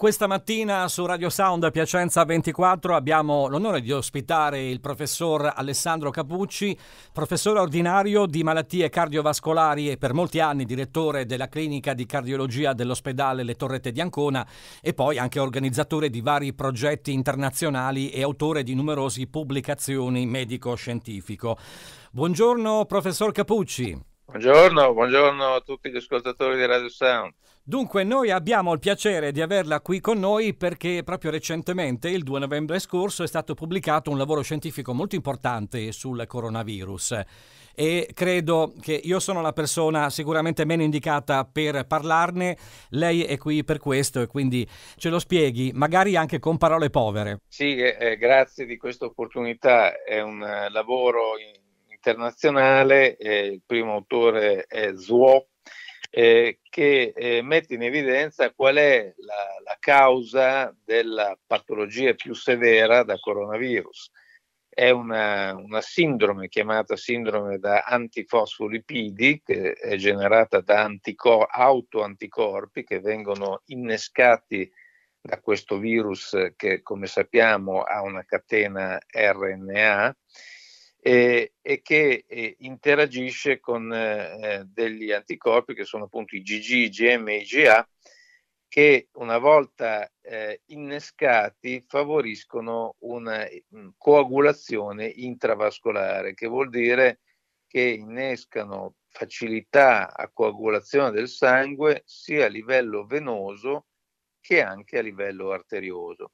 Questa mattina su Radio Sound Piacenza 24 abbiamo l'onore di ospitare il professor Alessandro Capucci, professore ordinario di malattie cardiovascolari e per molti anni direttore della clinica di cardiologia dell'ospedale Le Torrette di Ancona e poi anche organizzatore di vari progetti internazionali e autore di numerose pubblicazioni medico-scientifico. Buongiorno professor Capucci. Buongiorno, buongiorno, a tutti gli ascoltatori di Radio Sound. Dunque, noi abbiamo il piacere di averla qui con noi perché proprio recentemente, il 2 novembre scorso, è stato pubblicato un lavoro scientifico molto importante sul coronavirus e credo che io sono la persona sicuramente meno indicata per parlarne, lei è qui per questo e quindi ce lo spieghi, magari anche con parole povere. Sì, eh, eh grazie di questa opportunità, è un eh, lavoro in internazionale, eh, il primo autore è Zuo, eh, che eh, mette in evidenza qual è la, la, causa della patologia più severa da coronavirus. È una, una sindrome chiamata sindrome da antifosfolipidi, che è generata da antico- autoanticorpi che vengono innescati da questo virus che, come sappiamo, ha una catena RNA e che interagisce con eh, eh, degli anticorpi che sono appunto i GG, IgM e IgA che una volta eh, innescati favoriscono una mm, coagulazione intravascolare, che vuol dire che innescano facilità a coagulazione del sangue sia a livello venoso che anche a livello arterioso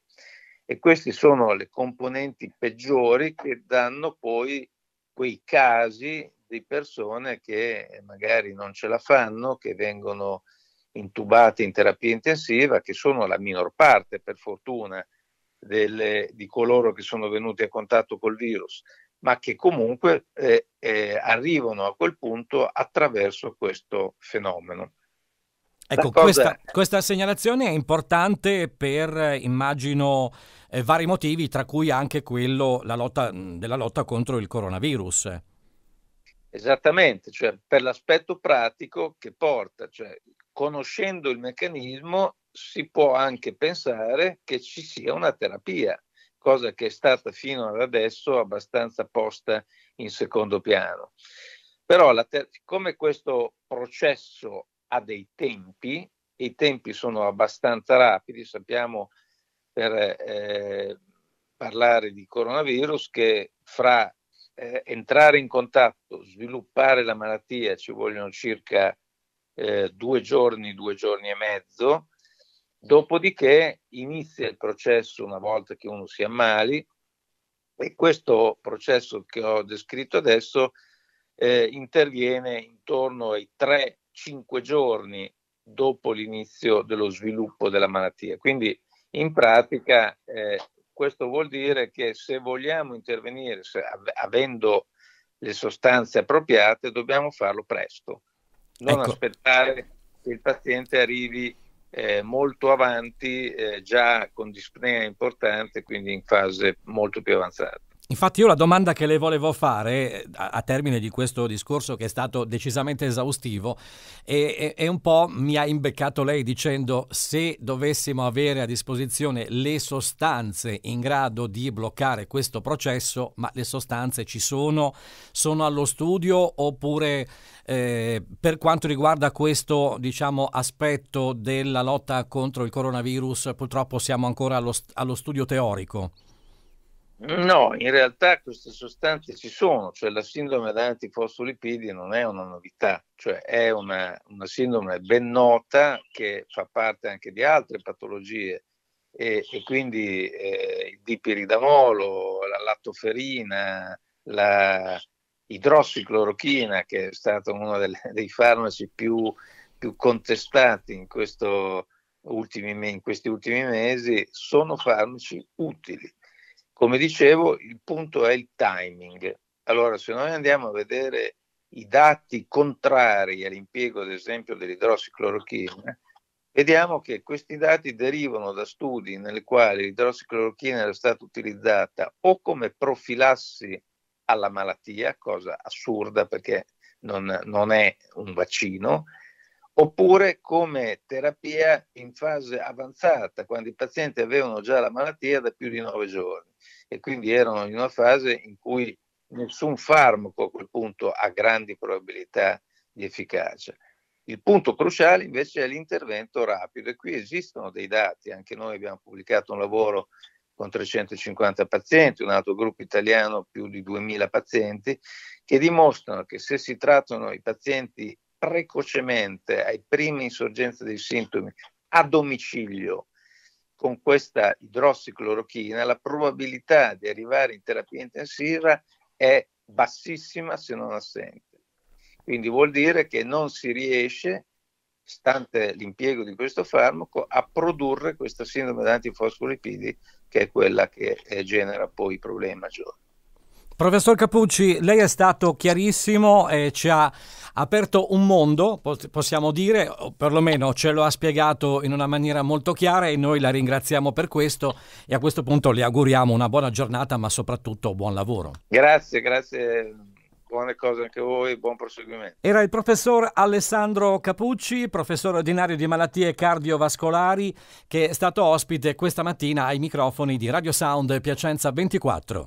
e queste sono le componenti peggiori che danno poi quei casi di persone che magari non ce la fanno, che vengono intubate in terapia intensiva, che sono la minor parte per fortuna delle, di coloro che sono venuti a contatto col virus, ma che comunque eh, eh, arrivano a quel punto attraverso questo fenomeno. Ecco, questa, questa, segnalazione è importante per, eh, immagino, eh, vari motivi, tra cui anche quello la lotta, della lotta contro il coronavirus. Esattamente, cioè per l'aspetto pratico che porta, cioè conoscendo il meccanismo si può anche pensare che ci sia una terapia, cosa che è stata fino ad adesso abbastanza posta in secondo piano. Però ter- come questo processo ha dei tempi e i tempi sono abbastanza rapidi, sappiamo per eh, parlare di coronavirus che fra eh, entrare in contatto, sviluppare la malattia ci vogliono circa eh, due giorni, due giorni e mezzo, dopodiché inizia il processo una volta che uno si ammali e questo processo che ho descritto adesso eh, interviene intorno ai tre cinque giorni dopo l'inizio dello sviluppo della malattia. Quindi in pratica eh, questo vuol dire che se vogliamo intervenire, se av- avendo le sostanze appropriate, dobbiamo farlo presto, non ecco. aspettare che il paziente arrivi eh, molto avanti, eh, già con dispnea importante, quindi in fase molto più avanzata. Infatti io la domanda che le volevo fare eh, a termine di questo discorso che è stato decisamente esaustivo è un po' mi ha imbeccato lei dicendo se dovessimo avere a disposizione le sostanze in grado di bloccare questo processo, ma le sostanze ci sono, sono allo studio oppure eh, per quanto riguarda questo diciamo, aspetto della lotta contro il coronavirus purtroppo siamo ancora allo, allo studio teorico? No, in realtà queste sostanze ci sono, cioè la sindrome da antifosfolipidi non è una novità, cioè è una, una, sindrome ben nota che fa parte anche di altre patologie e, e quindi eh, il dipiridamolo, la lattoferina, la idrossiclorochina che è stato uno delle, dei farmaci più, più contestati in, questo ultimi, in questi ultimi mesi, sono farmaci utili come dicevo, il punto è il timing. Allora, se noi andiamo a vedere i dati contrari all'impiego, ad esempio, dell'idrossiclorochina, vediamo che questi dati derivano da studi nelle quali l'idrossiclorochina era stata utilizzata o come profilassi alla malattia, cosa assurda perché non, non è un vaccino, oppure come terapia in fase avanzata, quando i pazienti avevano già la malattia da più di nove giorni e quindi erano in una fase in cui nessun farmaco a quel punto ha grandi probabilità di efficacia. Il punto cruciale invece è l'intervento rapido e qui esistono dei dati, anche noi abbiamo pubblicato un lavoro con 350 pazienti, un altro gruppo italiano più di 2000 pazienti, che dimostrano che se si trattano i pazienti precocemente ai primi insorgenze dei sintomi a domicilio con questa idrossiclorochina, la probabilità di arrivare in terapia intensiva è bassissima se non assente. Quindi vuol dire che non si riesce, stante l'impiego di questo farmaco, a produrre questa sindrome da antifosfolipidi che è quella che genera poi i problemi maggiori. Professor Capucci, lei è stato chiarissimo e ci ha aperto un mondo, possiamo dire, o perlomeno ce lo ha spiegato in una maniera molto chiara e noi la ringraziamo per questo e a questo punto le auguriamo una buona giornata ma soprattutto buon lavoro. Grazie, grazie buone cose anche a voi, buon proseguimento. Era il professor Alessandro Capucci, professore ordinario di malattie cardiovascolari, che è stato ospite questa mattina ai microfoni di Radio Sound Piacenza 24.